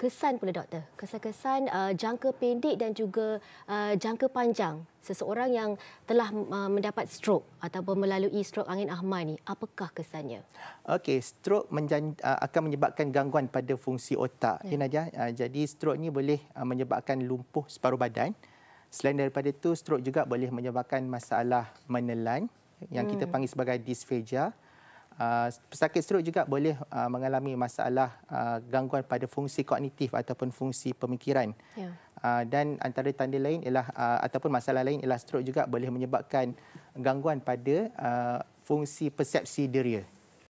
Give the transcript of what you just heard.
kesan pula doktor kesan-kesan uh, jangka pendek dan juga uh, jangka panjang seseorang yang telah uh, mendapat stroke ataupun melalui strok angin ahmar ni apakah kesannya okey strok menjan- uh, akan menyebabkan gangguan pada fungsi otak ya yeah. uh, jadi strok ni boleh uh, menyebabkan lumpuh separuh badan selain daripada itu, strok juga boleh menyebabkan masalah menelan yang hmm. kita panggil sebagai disfagia. Ah, pesakit stroke juga boleh uh, mengalami masalah uh, gangguan pada fungsi kognitif ataupun fungsi pemikiran. Yeah. Ya. Uh, dan antara tanda lain ialah uh, ataupun masalah lain ialah stroke juga boleh menyebabkan gangguan pada uh, fungsi persepsi diri.